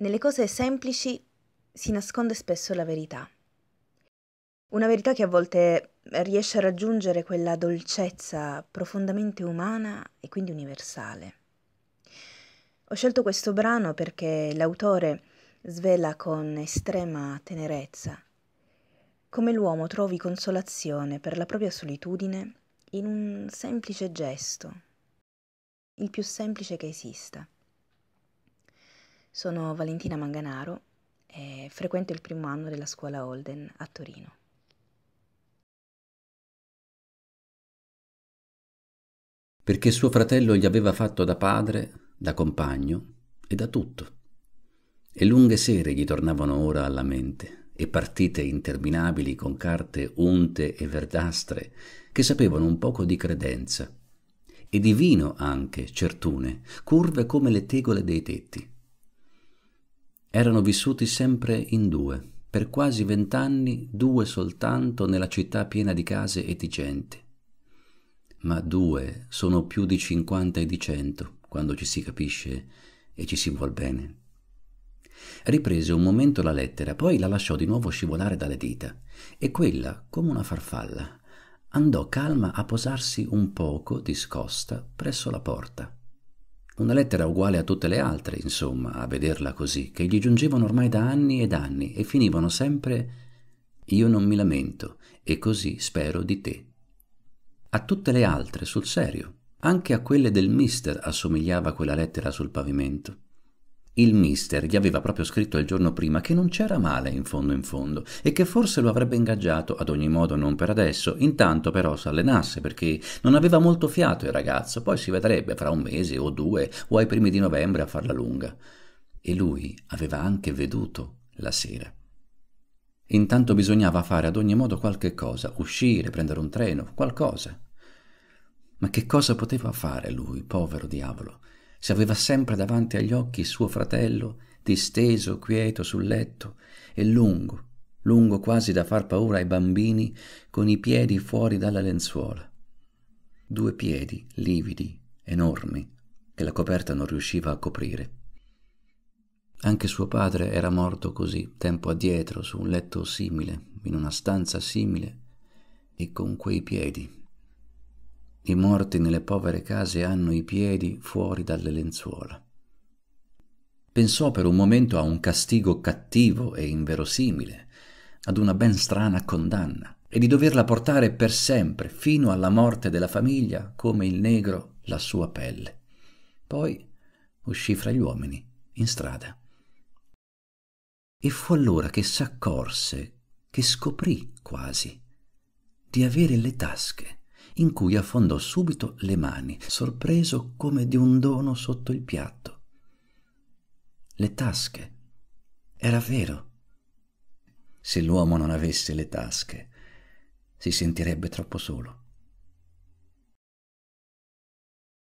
Nelle cose semplici si nasconde spesso la verità. Una verità che a volte riesce a raggiungere quella dolcezza profondamente umana e quindi universale. Ho scelto questo brano perché l'autore svela con estrema tenerezza come l'uomo trovi consolazione per la propria solitudine in un semplice gesto, il più semplice che esista. Sono Valentina Manganaro e frequento il primo anno della scuola Holden a Torino. Perché suo fratello gli aveva fatto da padre, da compagno e da tutto. E lunghe sere gli tornavano ora alla mente, e partite interminabili con carte unte e verdastre che sapevano un poco di credenza, e di vino anche, certune, curve come le tegole dei tetti erano vissuti sempre in due, per quasi vent'anni due soltanto nella città piena di case e di gente. Ma due sono più di cinquanta e di cento, quando ci si capisce e ci si vuol bene. Riprese un momento la lettera, poi la lasciò di nuovo scivolare dalle dita, e quella, come una farfalla, andò calma a posarsi un poco discosta presso la porta. Una lettera uguale a tutte le altre, insomma, a vederla così, che gli giungevano ormai da anni ed anni e finivano sempre Io non mi lamento e così spero di te. A tutte le altre, sul serio. Anche a quelle del mister assomigliava quella lettera sul pavimento. Il mister gli aveva proprio scritto il giorno prima che non c'era male in fondo in fondo e che forse lo avrebbe ingaggiato, ad ogni modo non per adesso, intanto però s'allenasse perché non aveva molto fiato il ragazzo, poi si vedrebbe fra un mese o due o ai primi di novembre a farla lunga. E lui aveva anche veduto la sera. Intanto bisognava fare ad ogni modo qualche cosa, uscire, prendere un treno, qualcosa. Ma che cosa poteva fare lui, povero diavolo? se aveva sempre davanti agli occhi suo fratello disteso quieto sul letto e lungo lungo quasi da far paura ai bambini con i piedi fuori dalla lenzuola due piedi lividi enormi che la coperta non riusciva a coprire anche suo padre era morto così tempo addietro su un letto simile in una stanza simile e con quei piedi i morti nelle povere case hanno i piedi fuori dalle lenzuola. Pensò per un momento a un castigo cattivo e inverosimile, ad una ben strana condanna, e di doverla portare per sempre, fino alla morte della famiglia, come il negro la sua pelle. Poi uscì fra gli uomini, in strada. E fu allora che s'accorse, che scoprì quasi, di avere le tasche in cui affondò subito le mani, sorpreso come di un dono sotto il piatto. Le tasche. Era vero. Se l'uomo non avesse le tasche, si sentirebbe troppo solo.